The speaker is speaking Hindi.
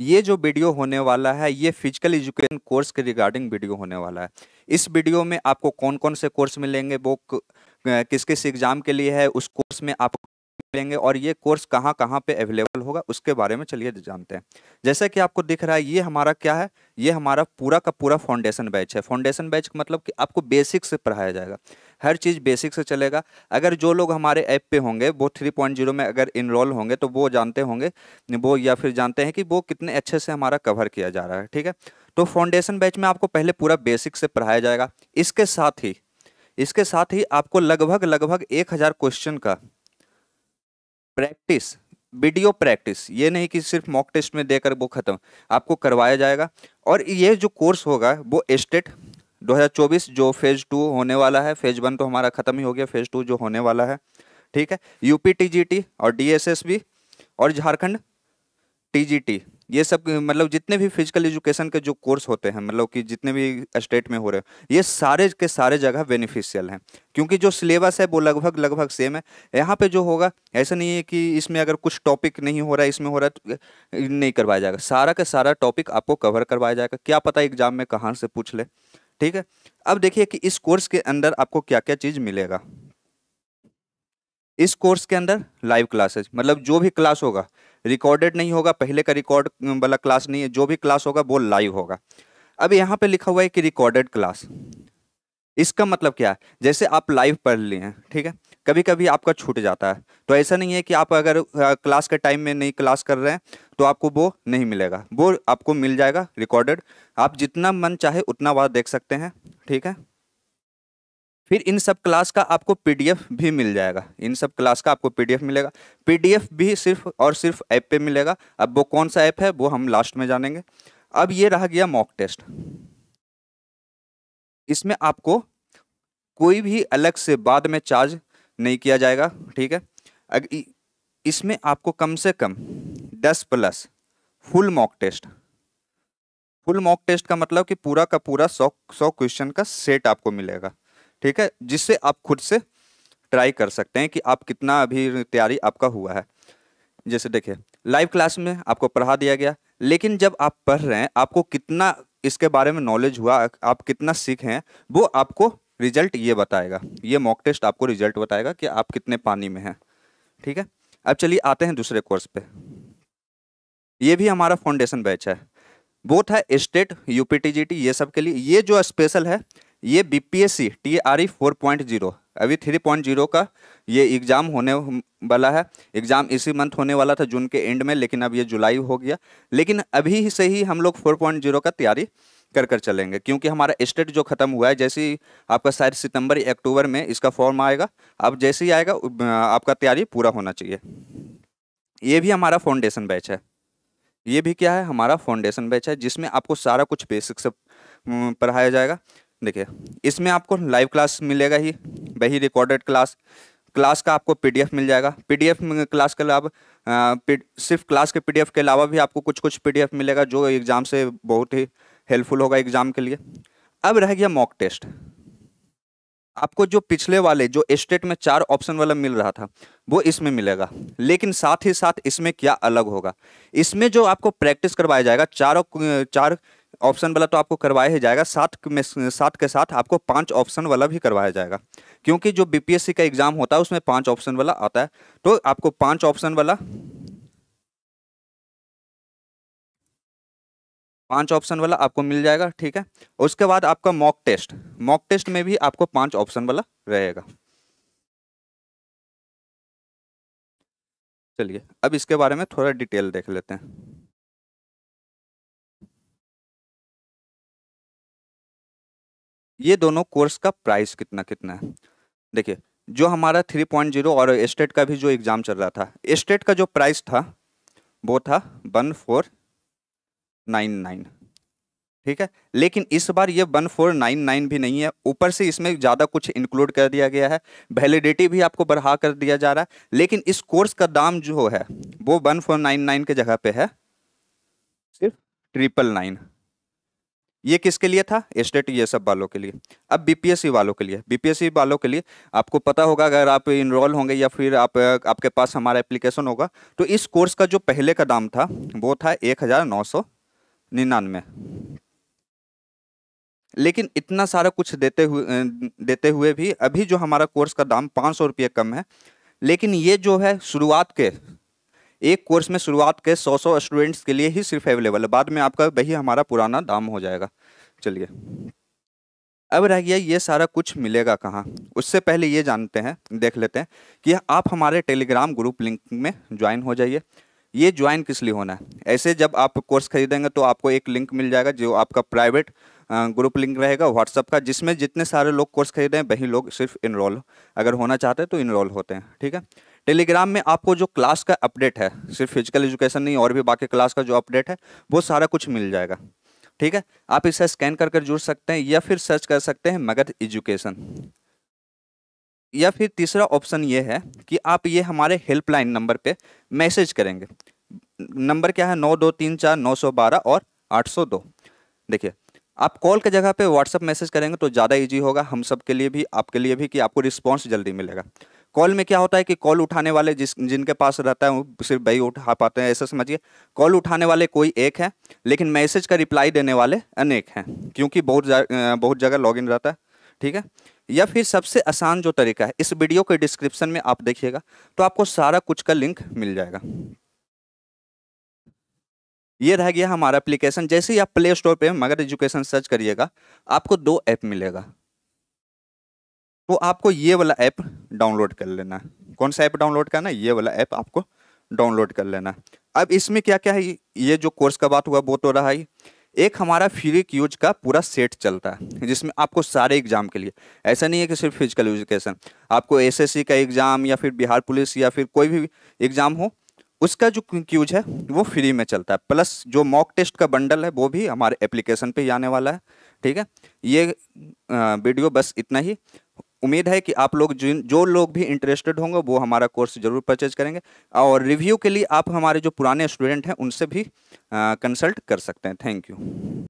ये जो वीडियो होने वाला है ये फिजिकल एजुकेशन कोर्स के रिगार्डिंग वीडियो होने वाला है इस वीडियो में आपको कौन कौन से कोर्स मिलेंगे वो किस किस एग्ज़ाम के लिए है उस कोर्स में आपको मिलेंगे और ये कोर्स कहाँ कहाँ पे अवेलेबल होगा उसके बारे में चलिए जानते हैं जैसा कि आपको दिख रहा है ये हमारा क्या है ये हमारा पूरा का पूरा फाउंडेशन बैच है फाउंडेशन बैच मतलब कि आपको बेसिक से पढ़ाया जाएगा हर चीज़ बेसिक से चलेगा अगर जो लोग हमारे ऐप पे होंगे वो थ्री पॉइंट जीरो में अगर इनरोल होंगे तो वो जानते होंगे वो या फिर जानते हैं कि वो कितने अच्छे से हमारा कवर किया जा रहा है ठीक है तो फाउंडेशन बैच में आपको पहले पूरा बेसिक से पढ़ाया जाएगा इसके साथ ही इसके साथ ही आपको लगभग लगभग एक हज़ार क्वेश्चन का प्रैक्टिस वीडियो प्रैक्टिस ये नहीं कि सिर्फ मॉक टेस्ट में देकर वो ख़त्म आपको करवाया जाएगा और ये जो कोर्स होगा वो स्टेट 2024 जो फेज़ टू होने वाला है फेज़ वन तो हमारा ख़त्म ही हो गया फेज़ टू जो होने वाला है ठीक है यूपी टीजीटी और डीएसएसबी और झारखंड टीजीटी ये सब मतलब जितने भी फिजिकल एजुकेशन के जो कोर्स होते हैं मतलब कि जितने भी स्टेट में हो रहे हो ये सारे के सारे जगह बेनिफिशियल हैं क्योंकि जो सिलेबस है वो लगभग लगभग सेम है यहाँ पे जो होगा ऐसा नहीं है कि इसमें अगर कुछ टॉपिक नहीं हो रहा है इसमें हो रहा है तो नहीं करवाया जाएगा सारा का सारा टॉपिक आपको कवर करवाया जाएगा क्या पता एग्जाम में कहाँ से पूछ ले ठीक है अब देखिए कि इस कोर्स के अंदर आपको क्या क्या चीज़ मिलेगा इस कोर्स के अंदर लाइव क्लासेज मतलब जो भी क्लास होगा रिकॉर्डेड नहीं होगा पहले का रिकॉर्ड वाला क्लास नहीं है जो भी क्लास होगा वो लाइव होगा अब यहाँ पे लिखा हुआ है कि रिकॉर्डेड क्लास इसका मतलब क्या है जैसे आप लाइव पढ़ लिए हैं ठीक है कभी कभी आपका छूट जाता है तो ऐसा नहीं है कि आप अगर क्लास के टाइम में नहीं क्लास कर रहे हैं तो आपको वो नहीं मिलेगा वो आपको मिल जाएगा रिकॉर्डेड आप जितना मन चाहे उतना बार देख सकते हैं ठीक है फिर इन सब क्लास का आपको पीडीएफ भी मिल जाएगा इन सब क्लास का आपको पीडीएफ मिलेगा पीडीएफ भी सिर्फ और सिर्फ ऐप पे मिलेगा अब वो कौन सा ऐप है वो हम लास्ट में जानेंगे अब ये रहा गया मॉक टेस्ट इसमें आपको कोई भी अलग से बाद में चार्ज नहीं किया जाएगा ठीक है इसमें आपको कम से कम दस plus full mock test full mock test का मतलब कि पूरा का पूरा सौ सौ क्वेश्चन का सेट आपको मिलेगा ठीक है जिससे आप खुद से ट्राई कर सकते हैं कि आप कितना अभी तैयारी आपका हुआ है जैसे देखिए लाइव क्लास में आपको पढ़ा दिया गया लेकिन जब आप पढ़ रहे हैं आपको कितना इसके बारे में नॉलेज हुआ आप कितना सीखे हैं वो आपको रिजल्ट ये बताएगा ये मॉक टेस्ट आपको रिजल्ट बताएगा कि आप कितने पानी में हैं ठीक है अब चलिए आते हैं दूसरे कोर्स पे ये भी हमारा फाउंडेशन बैच है बोथ है स्टेट यूपीटीजीटी ये सब के लिए ये जो स्पेशल है ये बीपीएससी पॉइंट जीरो अभी जीरो का ये एग्ज़ाम होने वाला है एग्ज़ाम इसी मंथ होने वाला था जून के एंड में लेकिन अब ये जुलाई हो गया लेकिन अभी से ही हम लोग 4.0 का तैयारी कर कर चलेंगे क्योंकि हमारा स्टेट जो ख़त्म हुआ है जैसे ही आपका शायद सितंबर या अक्टूबर में इसका फॉर्म आएगा अब जैसे ही आएगा आपका तैयारी पूरा होना चाहिए ये भी हमारा फाउंडेशन बैच है ये भी क्या है हमारा फाउंडेशन बैच है जिसमें आपको सारा कुछ बेसिक से पढ़ाया जाएगा देखिए इसमें आपको लाइव क्लास मिलेगा ही वही रिकॉर्डेड क्लास क्लास का आपको पीडीएफ मिल जाएगा पीडीएफ क्लास के अलावा सिर्फ क्लास के पीडीएफ के अलावा भी आपको कुछ कुछ पीडीएफ मिलेगा जो एग्ज़ाम से बहुत ही हेल्पफुल होगा एग्जाम के लिए अब रह गया मॉक टेस्ट आपको जो पिछले वाले जो स्टेट में चार ऑप्शन वाला मिल रहा था वो इसमें मिलेगा लेकिन साथ ही साथ इसमें क्या अलग होगा इसमें जो आपको प्रैक्टिस करवाया जाएगा चारों चार ऑप्शन वाला तो आपको करवाया ही जाएगा साथ में साथ के साथ आपको पांच ऑप्शन वाला भी करवाया जाएगा क्योंकि जो बीपीएससी का एग्ज़ाम होता है उसमें पांच ऑप्शन वाला आता है तो आपको पांच ऑप्शन वाला पांच ऑप्शन वाला आपको मिल जाएगा ठीक है उसके बाद आपका मॉक टेस्ट मॉक टेस्ट में भी आपको पांच ऑप्शन वाला रहेगा चलिए अब इसके बारे में थोड़ा डिटेल देख लेते हैं ये दोनों कोर्स का प्राइस कितना कितना है देखिए जो हमारा थ्री पॉइंट जीरो और एस्टेट का भी जो एग्ज़ाम चल रहा था एस्टेट का जो प्राइस था वो था वन फोर नाइन नाइन ठीक है लेकिन इस बार ये वन फोर नाइन नाइन भी नहीं है ऊपर से इसमें ज़्यादा कुछ इंक्लूड कर दिया गया है वैलिडिटी भी आपको बढ़ा कर दिया जा रहा है लेकिन इस कोर्स का दाम जो है वो वन फोर नाइन नाइन के जगह पे है सिर्फ ट्रिपल नाइन ये किसके लिए था स्टेट ये सब वालों के लिए अब बीपीएससी वालों के लिए बीपीएससी वालों के लिए आपको पता होगा अगर आप इनरोल होंगे या फिर आप आपके पास हमारा एप्लीकेशन होगा तो इस कोर्स का जो पहले का दाम था वो था एक हज़ार नौ सौ निन्यानवे लेकिन इतना सारा कुछ देते हुए देते हुए भी अभी जो हमारा कोर्स का दाम पाँच सौ रुपये कम है लेकिन ये जो है शुरुआत के एक कोर्स में शुरुआत के सौ सौ स्टूडेंट्स के लिए ही सिर्फ अवेलेबल है बाद में आपका वही हमारा पुराना दाम हो जाएगा चलिए अब रह गया ये सारा कुछ मिलेगा कहाँ उससे पहले ये जानते हैं देख लेते हैं कि आप हमारे टेलीग्राम ग्रुप लिंक में ज्वाइन हो जाइए ये ज्वाइन किस लिए होना है ऐसे जब आप कोर्स खरीदेंगे तो आपको एक लिंक मिल जाएगा जो आपका प्राइवेट ग्रुप लिंक रहेगा व्हाट्सअप का जिसमें जितने सारे लोग कोर्स खरीदे हैं वही लोग सिर्फ इनरोल अगर होना चाहते हैं तो इनरोल होते हैं ठीक है टेलीग्राम में आपको जो क्लास का अपडेट है सिर्फ फिजिकल एजुकेशन नहीं और भी बाकी क्लास का जो अपडेट है वो सारा कुछ मिल जाएगा ठीक है आप इसे स्कैन कर कर जुड़ सकते हैं या फिर सर्च कर सकते हैं मगध एजुकेशन या फिर तीसरा ऑप्शन ये है कि आप ये हमारे हेल्पलाइन नंबर पे मैसेज करेंगे नंबर क्या है नौ दो तीन चार नौ सौ बारह और आठ सौ दो देखिए आप कॉल के जगह पे व्हाट्सअप मैसेज करेंगे तो ज़्यादा इजी होगा हम सब के लिए भी आपके लिए भी कि आपको रिस्पॉन्स जल्दी मिलेगा कॉल में क्या होता है कि कॉल उठाने वाले जिस जिनके पास रहता है वो सिर्फ भाई उठा पाते हैं ऐसा समझिए कॉल उठाने वाले कोई एक है लेकिन मैसेज का रिप्लाई देने वाले अनेक हैं क्योंकि बहुत बहुत जगह लॉगिन रहता है ठीक है या फिर सबसे आसान जो तरीका है इस वीडियो के डिस्क्रिप्शन में आप देखिएगा तो आपको सारा कुछ का लिंक मिल जाएगा ये रह गया हमारा एप्लीकेशन जैसे ही आप प्ले स्टोर पर मगर एजुकेशन सर्च करिएगा आपको दो ऐप मिलेगा तो आपको ये वाला ऐप डाउनलोड कर लेना है कौन सा ऐप डाउनलोड करना है ये वाला ऐप आपको डाउनलोड कर लेना अब इसमें क्या क्या है ये जो कोर्स का बात हुआ वो तो रहा ही एक हमारा फिजिक यूज का पूरा सेट चलता है जिसमें आपको सारे एग्जाम के लिए ऐसा नहीं है कि सिर्फ फिजिकल एजुकेशन आपको एसएससी का एग्ज़ाम या फिर बिहार पुलिस या फिर कोई भी एग्ज़ाम हो उसका जो क्यूज है वो फ्री में चलता है प्लस जो मॉक टेस्ट का बंडल है वो भी हमारे एप्लीकेशन पे ही आने वाला है ठीक है ये वीडियो बस इतना ही उम्मीद है कि आप लोग जिन जो लोग भी इंटरेस्टेड होंगे वो हमारा कोर्स जरूर परचेज करेंगे और रिव्यू के लिए आप हमारे जो पुराने स्टूडेंट हैं उनसे भी कंसल्ट कर सकते हैं थैंक यू